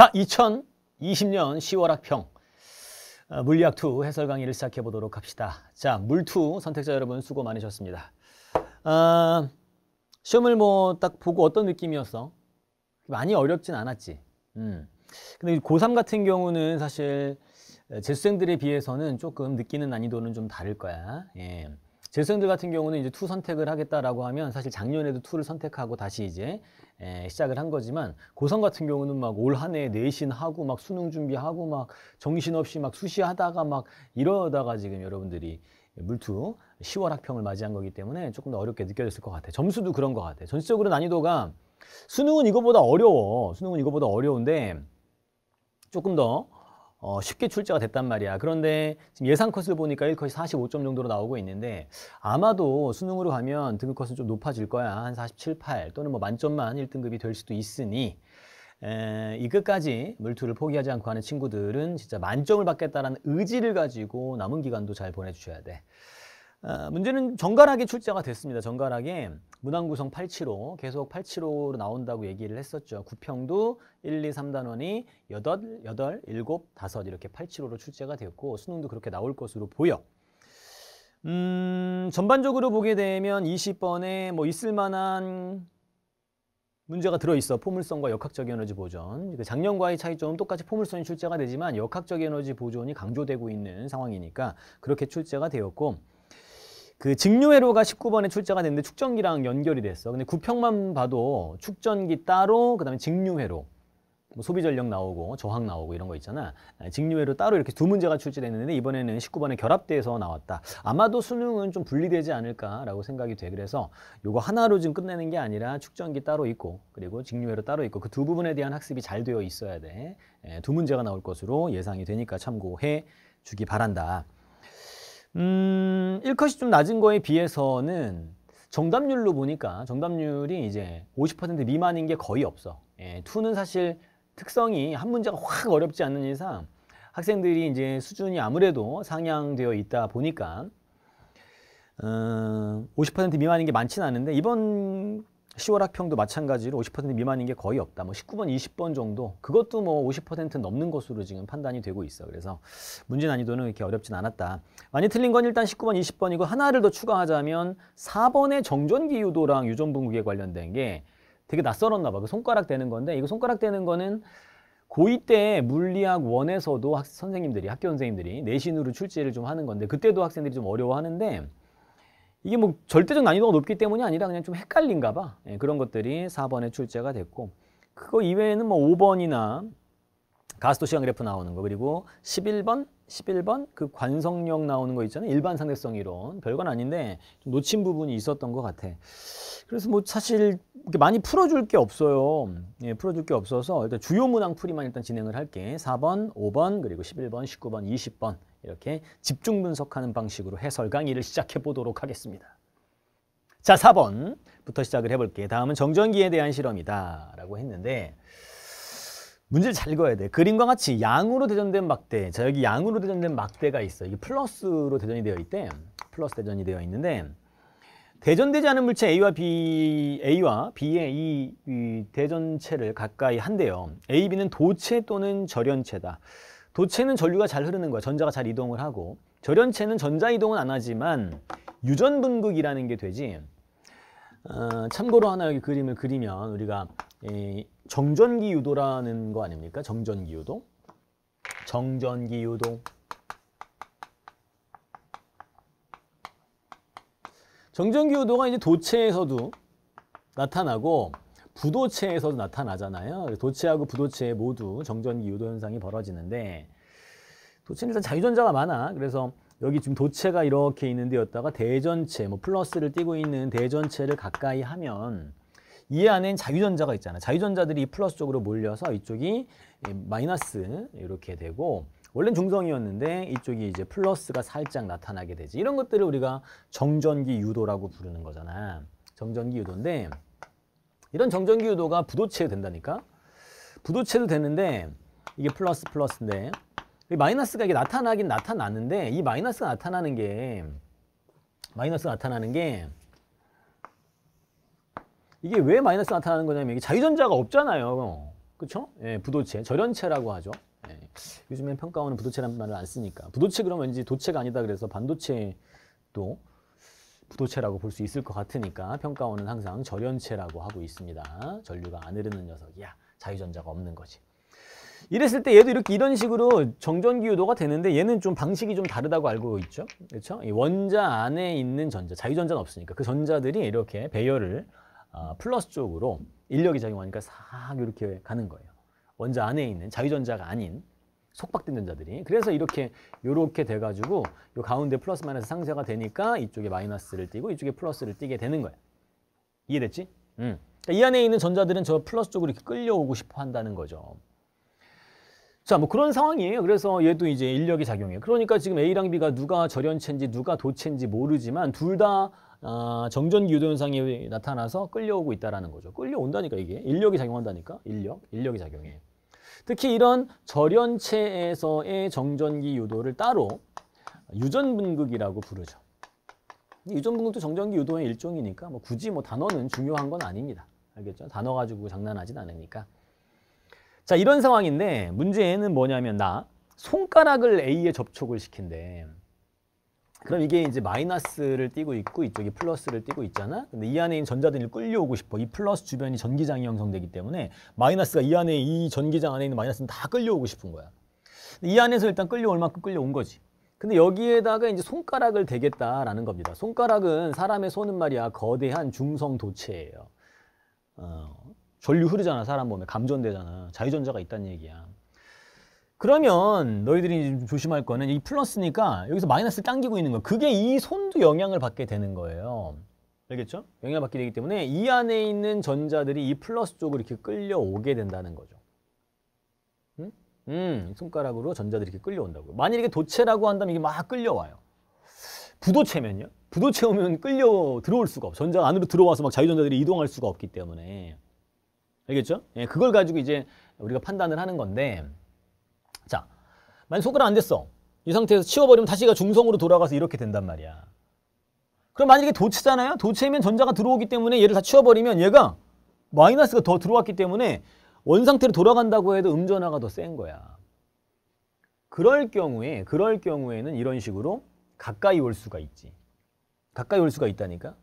자, 2020년 10월 학평 어, 물리학 2 해설 강의를 시작해 보도록 합시다. 자, 물 2 선택자 여러분 수고 많으셨습니다. 아, 시험을 뭐 딱 보고 어떤 느낌이었어? 많이 어렵진 않았지. 음. 근데 고3 같은 경우는 사실 어, 재수생들에 비해서는 조금 느끼는 난이도는 좀 다를 거야. 예. 재수생들 같은 경우는 이제 투 선택을 하겠다라고 하면 사실 작년에도 투를 선택하고 다시 이제 에, 시작을 한 거지만 고성 같은 경우는 막 올 한 해 내신하고 막 수능 준비하고 막 정신없이 막 수시하다가 막 이러다가 지금 여러분들이 물투 10월 학평을 맞이한 거기 때문에 조금 더 어렵게 느껴졌을 것 같아. 요 점수도 그런 것 같아. 요 전체적으로 난이도가 수능은 이거보다 어려워. 수능은 이거보다 어려운데 조금 더 어, 쉽게 출제가 됐단 말이야. 그런데 지금 예상 컷을 보니까 1컷이 45점 정도로 나오고 있는데 아마도 수능으로 가면 등급컷은 좀 높아질 거야. 한 47, 8 또는 뭐 만점만 1등급이 될 수도 있으니 에, 이 끝까지 물투를 포기하지 않고 하는 친구들은 진짜 만점을 받겠다라는 의지를 가지고 남은 기간도 잘 보내주셔야 돼. 어, 문제는 정갈하게 출제가 됐습니다. 정갈하게 문항구성 875 계속 875로 나온다고 얘기를 했었죠. 구평도 1, 2, 3단원이 8, 8, 7, 5 이렇게 875로 출제가 되었고 수능도 그렇게 나올 것으로 보여. 음, 전반적으로 보게 되면 20번에 뭐 있을 만한 문제가 들어있어. 포물선과 역학적 에너지 보존. 그 작년과의 차이점은 똑같이 포물선이 출제가 되지만 역학적 에너지 보존이 강조되고 있는 상황이니까 그렇게 출제가 되었고 그 직류회로가 19번에 출제가 됐는데 축전기랑 연결이 됐어. 근데 구평만 봐도 축전기 따로 그다음에 직류회로 뭐 소비 전력 나오고 저항 나오고 이런 거 있잖아. 아, 직류회로 따로 이렇게 두 문제가 출제됐는데 이번에는 19번에 결합돼서 나왔다. 아마도 수능은 좀 분리되지 않을까라고 생각이 돼. 그래서 요거 하나로 지금 끝내는 게 아니라 축전기 따로 있고 그리고 직류회로 따로 있고 그 두 부분에 대한 학습이 잘 되어 있어야 돼. 예, 두 문제가 나올 것으로 예상이 되니까 참고해 주기 바란다. 음, 1컷이 좀 낮은 거에 비해서는 정답률로 보니까 정답률이 이제 50% 미만인 게 거의 없어. 예, 2는 사실 특성이 한 문제가 확 어렵지 않는 이상 학생들이 이제 수준이 아무래도 상향되어 있다 보니까 음, 어, 50% 미만인 게 많지는 않은데 이번 10월 학평도 마찬가지로 50% 미만인 게 거의 없다. 뭐 19번, 20번 정도. 그것도 뭐 50% 넘는 것으로 지금 판단이 되고 있어. 그래서 문제 난이도는 이렇게 어렵진 않았다. 많이 틀린 건 일단 19번, 20번이고 하나를 더 추가하자면 4번의 정전기 유도랑 유전분국에 관련된 게 되게 낯설었나 봐. 그 손가락 되는 건데 이거 손가락 되는 거는 고2 때 물리학 원에서도 학, 선생님들이 학교 선생님들이 내신으로 출제를 좀 하는 건데 그때도 학생들이 좀 어려워하는데 이게 뭐 절대적 난이도가 높기 때문이 아니라 그냥 좀 헷갈린가 봐. 예, 그런 것들이 4번에 출제가 됐고 그거 이외에는 뭐 5번이나 가스도 시간 그래프 나오는 거 그리고 11번 11번 그 관성력 나오는 거 있잖아요. 일반 상대성 이론. 별건 아닌데 좀 놓친 부분이 있었던 것 같아. 그래서 뭐 사실 이렇게 많이 풀어줄 게 없어요. 예, 풀어줄 게 없어서 일단 주요 문항 풀이만 일단 진행을 할게. 4번, 5번, 그리고 11번, 19번, 20번 이렇게 집중 분석하는 방식으로 해설 강의를 시작해 보도록 하겠습니다. 자, 4번부터 시작을 해볼게. 다음은 정전기에 대한 실험이다 라고 했는데 문제를 잘읽어야 돼. 그림과 같이 양으로 대전된 막대. 자, 여기 양으로 대전된 막대가 있어. 이게 플러스로 대전이 되어 있대. 플러스 대전이 되어 있는데 대전되지 않은 물체 A와 B, A와 B의 이, 이 대전체를 가까이 한대요. A, B는 도체 또는 절연체다. 도체는 전류가 잘 흐르는 거야. 전자가 잘 이동을 하고 절연체는 전자 이동은 안 하지만 유전 분극이라는 게 되지. 어, 참고로 하나 여기 그림을 그리면 우리가 정전기 유도라는 거 아닙니까? 정전기 유도. 정전기 유도. 정전기 유도가 이제 도체에서도 나타나고 부도체에서도 나타나잖아요. 도체하고 부도체 모두 정전기 유도 현상이 벌어지는데 도체는 일단 자유전자가 많아. 그래서 여기 지금 도체가 이렇게 있는 데였다가 대전체, 뭐 플러스를 띄고 있는 대전체를 가까이 하면 이 안엔 자유전자가 있잖아. 자유전자들이 플러스 쪽으로 몰려서 이쪽이 마이너스 이렇게 되고 원래는 중성이었는데 이쪽이 이제 플러스가 살짝 나타나게 되지. 이런 것들을 우리가 정전기 유도라고 부르는 거잖아. 정전기 유도인데 이런 정전기 유도가 부도체 된다니까. 부도체도 되는데 이게 플러스 플러스인데 마이너스가 이게 나타나긴 나타나는데 이 마이너스가 나타나는 게 마이너스가 나타나는 게 이게 왜 마이너스 나타나는 거냐면 이게 자유전자가 없잖아요. 그렇죠? 예, 부도체, 절연체라고 하죠. 예, 요즘엔 평가원은 부도체라는 말을 안 쓰니까 부도체 그러면 왠지 도체가 아니다 그래서 반도체도 부도체라고 볼 수 있을 것 같으니까 평가원은 항상 절연체라고 하고 있습니다. 전류가 안 흐르는 녀석이야. 자유전자가 없는 거지. 이랬을 때 얘도 이렇게 이런 식으로 정전기 유도가 되는데 얘는 좀 방식이 좀 다르다고 알고 있죠. 그렇죠? 원자 안에 있는 전자, 자유전자는 없으니까 그 전자들이 이렇게 배열을 아, 플러스 쪽으로 인력이 작용하니까 싹 이렇게 가는 거예요. 원자 안에 있는 자유전자가 아닌 속박된 전자들이. 그래서 이렇게 이렇게 돼가지고 요 가운데 플러스 마이너스 상쇄가 되니까 이쪽에 마이너스를 띄고 이쪽에 플러스를 띄게 되는 거예 이해됐지? 음. 그러니까 이 안에 있는 전자들은 저 플러스 쪽으로 이렇게 끌려오고 싶어 한다는 거죠. 자, 뭐 그런 상황이에요. 그래서 얘도 이제 인력이 작용해요. 그러니까 지금 A랑 B가 누가 절연체인지 누가 도체인지 모르지만 둘다 아, 정전 기도 현상이 나타나서 끌려오고 있다라는 거죠. 끌려온다니까 이게 인력이 작용한다니까 인력 인력이 작용해. 특히 이런 절연체에서의 정전기 유도를 따로 유전분극이라고 부르죠. 유전분극도 정전기 유도의 일종이니까 뭐 굳이 뭐 단어는 중요한 건 아닙니다. 알겠죠? 단어 가지고 장난하진 않으니까. 자 이런 상황인데 문제는 뭐냐면 나 손가락을 A에 접촉을 시킨대. 그럼 이게 이제 마이너스를 띄고 있고 이쪽이 플러스를 띄고 있잖아. 근데 이 안에 있는 전자들이 끌려오고 싶어. 이 플러스 주변이 전기장이 형성되기 때문에 마이너스가 이 안에 이 전기장 안에 있는 마이너스는 다 끌려오고 싶은 거야. 이 안에서 일단 끌려올 만큼 끌려온 거지. 근데 여기에다가 이제 손가락을 대겠다라는 겁니다. 손가락은 사람의 손은 말이야 거대한 중성 도체예요. 어, 전류 흐르잖아 사람 몸에 감전되잖아 자유전자가 있다는 얘기야. 그러면 너희들이 조심할 거는 이 플러스니까 여기서 마이너스를 당기고 있는 거 그게 이 손도 영향을 받게 되는 거예요. 알겠죠? 영향을 받게 되기 때문에 이 안에 있는 전자들이 이 플러스 쪽으로 이렇게 끌려오게 된다는 거죠. 음, 손가락으로 전자들이 이렇게 끌려온다고요. 만일 이게 도체라고 한다면 이게 막 끌려와요. 부도체면요? 부도체 오면 끌려 들어올 수가 없어. 전자 안으로 들어와서 막 자유전자들이 이동할 수가 없기 때문에. 알겠죠? 예, 그걸 가지고 이제 우리가 판단을 하는 건데 만약 소가락 안 됐어. 이 상태에서 치워버리면 다시가 중성으로 돌아가서 이렇게 된단 말이야. 그럼 만약에 도체잖아요. 도체면 전자가 들어오기 때문에 얘를 다 치워버리면 얘가 마이너스가 더 들어왔기 때문에 원 상태로 돌아간다고 해도 음전화가 더 센 거야. 그럴 경우에 그럴 경우에는 이런 식으로 가까이 올 수가 있지. 가까이 올 수가 있다니까.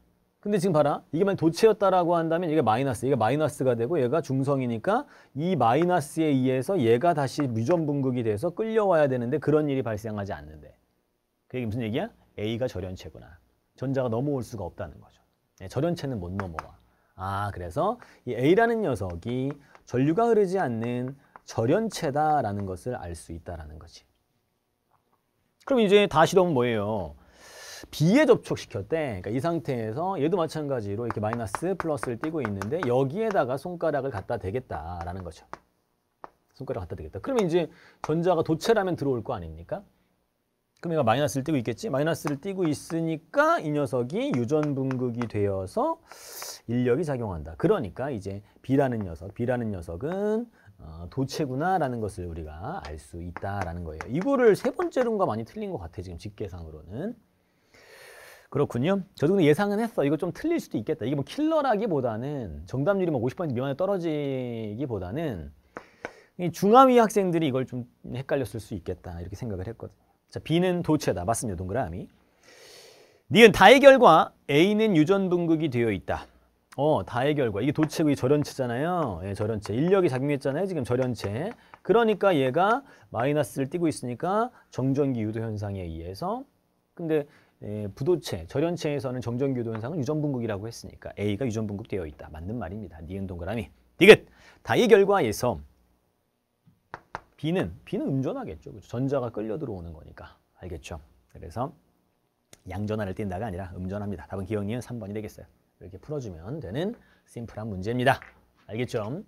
근데 지금 봐라. 이게 만약 도체였다라고 한다면 이게 마이너스, 이게 마이너스가 되고 얘가 중성이니까 이 마이너스에 의해서 얘가 다시 유전분극이 돼서 끌려와야 되는데 그런 일이 발생하지 않는데. 그게 무슨 얘기야? A가 절연체구나. 전자가 넘어올 수가 없다는 거죠. 네, 절연체는 못 넘어와. 아, 그래서 이 A라는 녀석이 전류가 흐르지 않는 절연체다라는 것을 알 수 있다라는 거지. 그럼 이제 다시 넘은 뭐예요? B에 접촉시켰대. 그러니까 이 상태에서 얘도 마찬가지로 이렇게 마이너스 플러스를 띄고 있는데 여기에다가 손가락을 갖다 대겠다라는 거죠. 손가락 갖다 대겠다. 그러면 이제 전자가 도체라면 들어올 거 아닙니까? 그럼 얘가 마이너스를 띄고 있겠지? 마이너스를 띄고 있으니까 이 녀석이 유전 분극이 되어서 인력이 작용한다. 그러니까 이제 B라는 녀석, B라는 녀석은 어, 도체구나라는 것을 우리가 알 수 있다라는 거예요. 이거를 세 번째 룸과 많이 틀린 것 같아 지금 직계상으로는. 그렇군요. 저도 예상은 했어. 이거 좀 틀릴 수도 있겠다. 이게 뭐 킬러라기보다는 정답률이 뭐50% 미만에 떨어지기보다는 중하위 학생들이 이걸 좀 헷갈렸을 수 있겠다 이렇게 생각을 했거든. 자, B는 도체다. 맞습니다. 동그라미. 니은 다의 결과 A는 유전 분극이 되어 있다. 어, 다의 결과. 이게 도체고 이 절연체잖아요. 예, 절연체. 인력이 작용했잖아요. 지금 절연체. 그러니까 얘가 마이너스를 띄고 있으니까 정전기 유도 현상에 의해서 근데 예, 부도체, 절연체에서는 정전교도 현상은 유전분극이라고 했으니까 A가 유전분극되어 있다. 맞는 말입니다. 니은 동그라미. 디귿! 다의 결과에서 B는, B는 음전하겠죠 그렇죠? 전자가 끌려 들어오는 거니까. 알겠죠? 그래서 양전화를 띈다가 아니라 음전합니다 답은 기억 니은 3번이 되겠어요. 이렇게 풀어주면 되는 심플한 문제입니다. 알겠죠?